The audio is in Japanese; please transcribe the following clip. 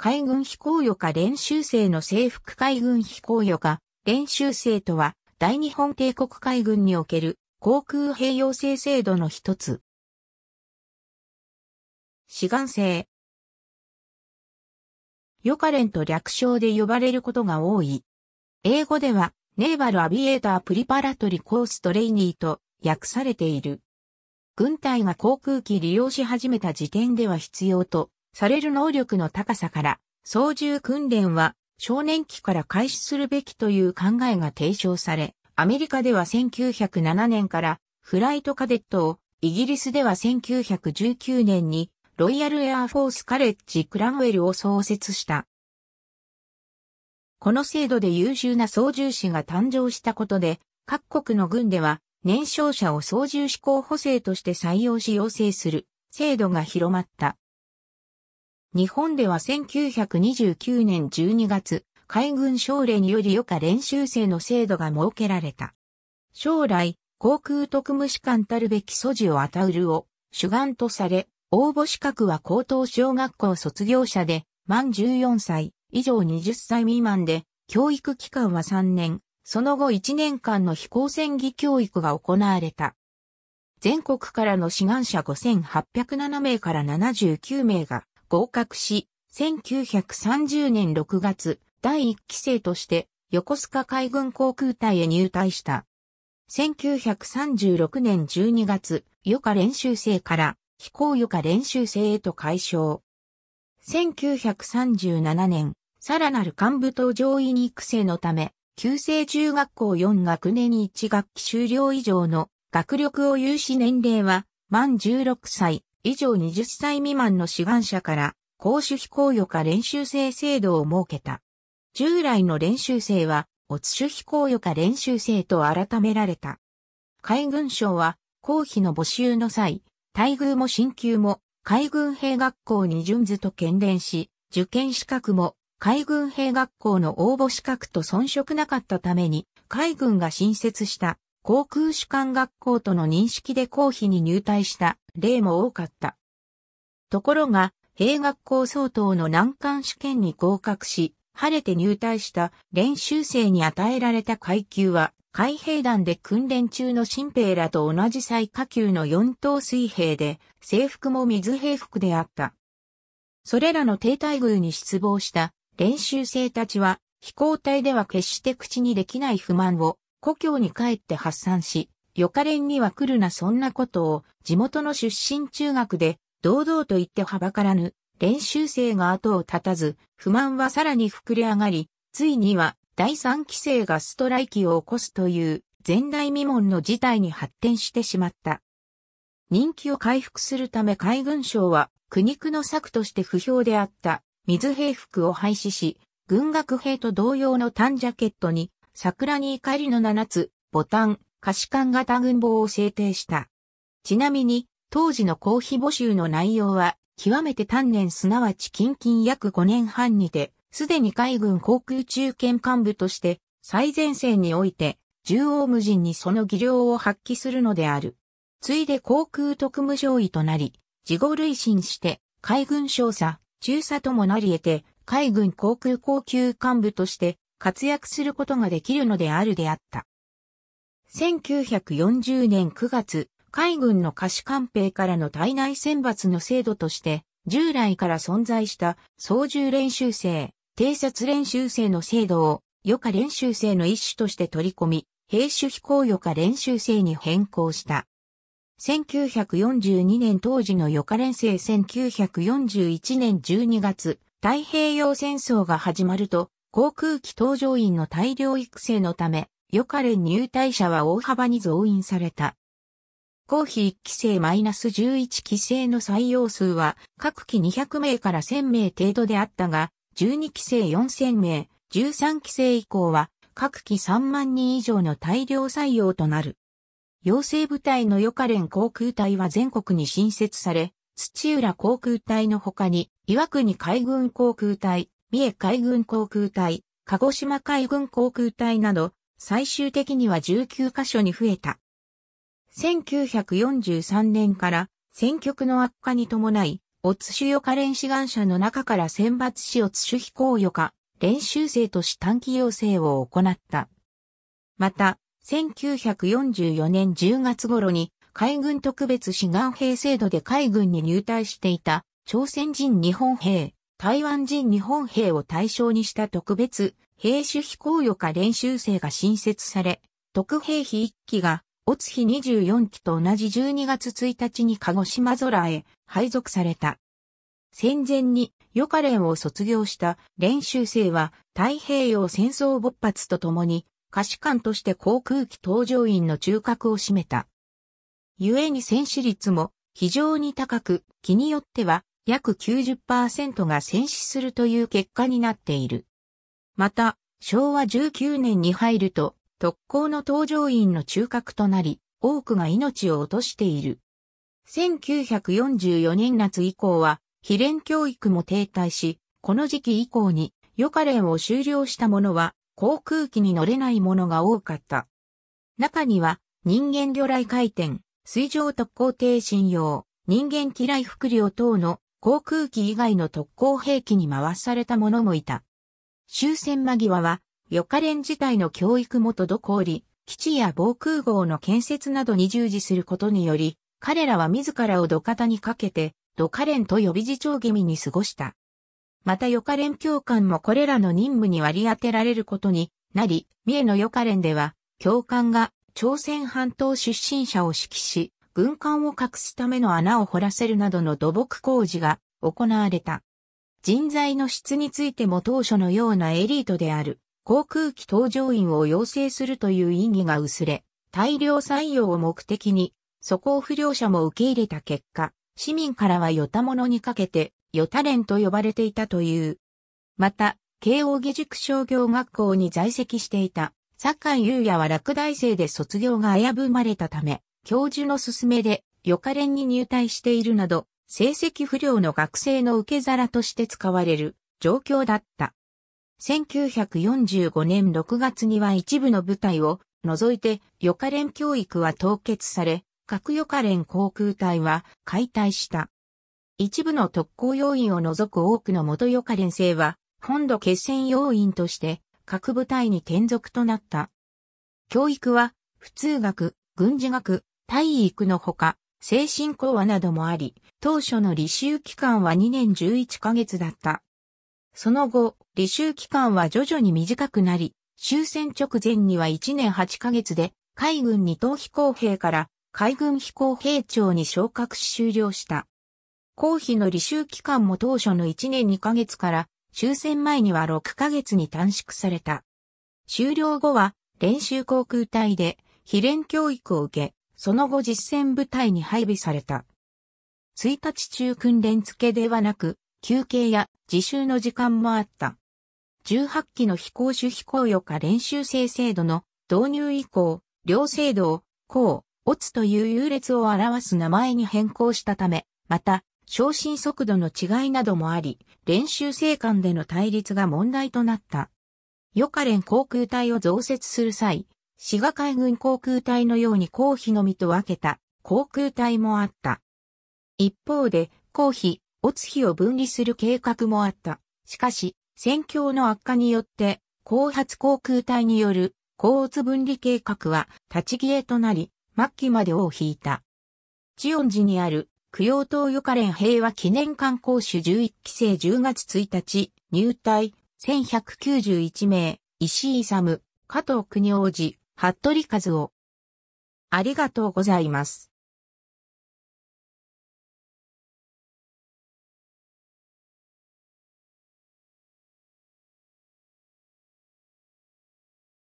海軍飛行予科練習生の制服海軍飛行予科練習生とは、大日本帝国海軍における航空兵養成制度の一つ。志願制。予科ンと略称で呼ばれることが多い。英語では、ネーバルアビエータープリパラトリコーストレイニーと訳されている。軍隊が航空機利用し始めた時点では必要とされる能力の高さから、操縦訓練は少年期から開始するべきという考えが提唱され、アメリカでは1907年からフライトカデットを、イギリスでは1919年にロイヤルエアフォースカレッジクランウェルを創設した。この制度で優秀な操縦士が誕生したことで、各国の軍では年少者を操縦士候補生として採用し要請する制度が広まった。日本では1929年12月、海軍省令により余暇練習生の制度が設けられた。将来、航空特務士官たるべき素地を与うるを主眼とされ、応募資格は高等小学校卒業者で、満14歳以上20歳未満で、教育期間は3年、その後1年間の飛行船技教育が行われた。全国からの志願者5807名から79名が合格し、1930年6月、第1期生として横須賀海軍航空隊へ入隊した。1936年12月、余暇練習生から飛行余暇練習生へと改称。1937年、さらなる幹部と上位に育成のため、旧制中学校4学年に1学期終了以上の学力を有し年齢は満16歳、以上20歳未満の志願者から、公主非公予か練習生制度を設けた。従来の練習生は、おつ主非公予か練習生と改められた。海軍省は、公費の募集の際、待遇も進級も、海軍兵学校に順図と検連し、受験資格も、海軍兵学校の応募資格と遜色なかったために、海軍が新設した航空士官学校との認識で公費に入隊した例も多かった。ところが、兵学校相当の難関試験に合格し、晴れて入隊した練習生に与えられた階級は、海兵団で訓練中の新兵らと同じ最下級の4等水兵で、制服も水兵服であった。それらの低待遇に失望した練習生たちは、飛行隊では決して口にできない不満を、故郷に帰って発散し、よかれんには来るなそんなことを、地元の出身中学で、堂々と言ってはばからぬ、練習生が後を絶たず、不満はさらに膨れ上がり、ついには、第三期生がストライキを起こすという、前代未聞の事態に発展してしまった。人気を回復するため海軍省は、苦肉の策として不評であった、水平服を廃止し、軍学兵と同様の短ジャケットに、桜に怒りの七つ、ボタン、可視官型軍防を制定した。ちなみに、当時の公費募集の内容は、極めて丹念すなわち近々約5年半にて、すでに海軍航空中堅幹部として、最前線において、縦横無尽にその技量を発揮するのである。ついで航空特務上位となり、事後累進して、海軍少佐、中佐ともなり得て、海軍航空高級幹部として活躍することができるのであるであった。1940年9月、海軍の可視官兵からの体内選抜の制度として、従来から存在した操縦練習生、偵察練習生の制度を余暇練習生の一種として取り込み、兵種飛行余暇練習生に変更した。1942年当時の余暇連生1941年12月、太平洋戦争が始まると、航空機搭乗員の大量育成のため、ヨカレン入隊者は大幅に増員された。公費1期生マイナス11期生の採用数は各期200名から1000名程度であったが、12期生4000名、13期生以降は各期3万人以上の大量採用となる。養成部隊のヨカレン航空隊は全国に新設され、土浦航空隊の他に、岩国海軍航空隊、三重海軍航空隊、鹿児島海軍航空隊など、最終的には19カ所に増えた。1943年から戦局の悪化に伴い、オツシュヨカ練習願者の中から選抜しオツシュ飛行ヨカ練習生とし短期要請を行った。また、1944年10月頃に海軍特別志願兵制度で海軍に入隊していた朝鮮人日本兵台湾人日本兵を対象にした特別兵種飛行予科練習生が新設され、特兵費1機が、オツヒ24機と同じ12月1日に鹿児島空へ配属された。戦前に予科連を卒業した練習生は太平洋戦争勃発とともに可視官として航空機搭乗員の中核を占めた。故に戦死率も非常に高く、気によっては約90%が戦死するという結果になっている。また、昭和19年に入ると、特攻の搭乗員の中核となり、多くが命を落としている。1944年夏以降は、非連教育も停滞し、この時期以降に、予科連を終了した者は、航空機に乗れない者が多かった。中には、人間魚雷回転、水上特攻艇信用、人間機雷副量等の航空機以外の特攻兵器に回された者もいた。終戦間際は、予科連自体の教育も滞り、基地や防空壕の建設などに従事することにより、彼らは自らを土方にかけて、土下連と予備次長気味に過ごした。また予科連教官もこれらの任務に割り当てられることになり、三重の予科連では、教官が朝鮮半島出身者を指揮し、軍艦を隠すための穴を掘らせるなどの土木工事が行われた。人材の質についても当初のようなエリートである航空機搭乗員を養成するという意義が薄れ、大量採用を目的に、素行不良者も受け入れた結果、市民からはヨタ者にかけて、ヨタ連と呼ばれていたという。また、慶応義塾商業学校に在籍していた、坂井優也は落第生で卒業が危ぶまれたため、教授の勧めで、予科連に入隊しているなど、成績不良の学生の受け皿として使われる状況だった。1945年6月には一部の部隊を除いて、予科連教育は凍結され、ヨ予科連航空隊は解体した。一部の特攻要員を除く多くの元予科連生は、本土決戦要員として各部隊に転属となった。教育は、普通学、軍事学、体育のほか、精神講話などもあり、当初の履修期間は2年11ヶ月だった。その後、履修期間は徐々に短くなり、終戦直前には1年8ヶ月で、海軍二等飛行兵から海軍飛行兵長に昇格し終了した。公費の履修期間も当初の1年2ヶ月から終戦前には6ヶ月に短縮された。終了後は練習航空隊で非練教育を受け、その後実戦部隊に配備された。1日中訓練付けではなく、休憩や自習の時間もあった。18機の飛行種飛行予下練習生制度の導入以降、両制度を、こう、オツという優劣を表す名前に変更したため、また、昇進速度の違いなどもあり、練習生間での対立が問題となった。予科連航空隊を増設する際、滋賀海軍航空隊のように公費のみと分けた航空隊もあった。一方で、公費、乙費を分離する計画もあった。しかし、戦況の悪化によって、後発航空隊による高乙分離計画は立ち消えとなり、末期まで尾を引いた。チオン寺にある、供養ヨカレン平和記念館光主11期生10月1日、入隊、1191名、石井勇、加藤国王寺、服部和夫。ありがとうございます。